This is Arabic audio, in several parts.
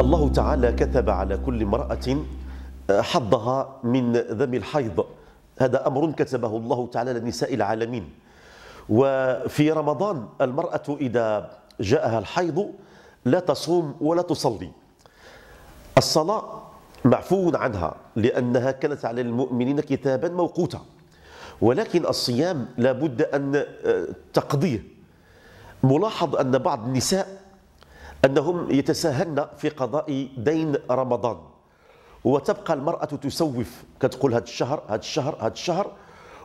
الله تعالى كتب على كل امرأة آه، حظها من ذم الحيض هذا أمر كتبه الله تعالى لنساء العالمين وفي رمضان المرأة إذا جاءها الحيض لا تصوم ولا تصلي الصلاة معفو عنها لأنها كانت على المؤمنين كتابا موقوتا ولكن الصيام لابد أن آه، تقضيه ملاحظ أن بعض النساء أنهم يتساهلن في قضاء دين رمضان وتبقى المرأة تسوف كتقول هذا الشهر هذا الشهر هذا الشهر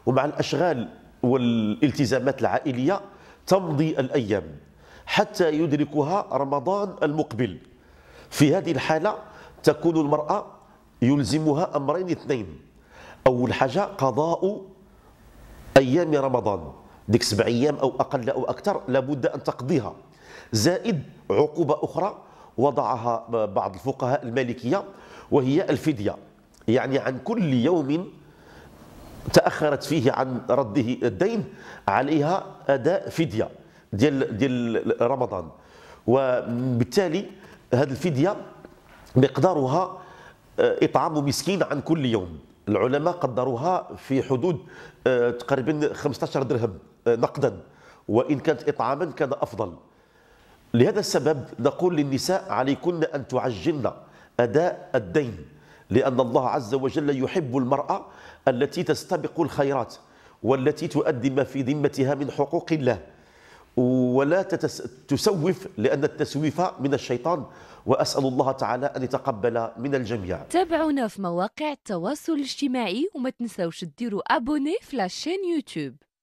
ومع الأشغال والالتزامات العائلية تمضي الأيام حتى يدركها رمضان المقبل في هذه الحالة تكون المرأة يلزمها أمرين اثنين أول حاجة قضاء أيام رمضان ديك سبع ايام او اقل او اكثر لابد ان تقضيها زائد عقوبه اخرى وضعها بعض الفقهاء المالكيه وهي الفديه يعني عن كل يوم تاخرت فيه عن رده الدين عليها اداء فديه ديال ديال رمضان وبالتالي هذه الفديه مقدارها آه، اطعام مسكين عن كل يوم العلماء قدروها في حدود آه، تقريبا 15 درهم آه، نقدا وإن كانت إطعاما كان أفضل لهذا السبب نقول للنساء عليكن أن تعجلن أداء الدين لأن الله عز وجل يحب المرأة التي تستبق الخيرات والتي تؤدي ما في ذمتها من حقوق الله ولا تتس... تسوف لأن التسويف من الشيطان وأسأل الله تعالى أن يتقبل من الجميع تابعونا في مواقع التواصل الاجتماعي وما تنساوش ديروا أبوني في لاشين يوتيوب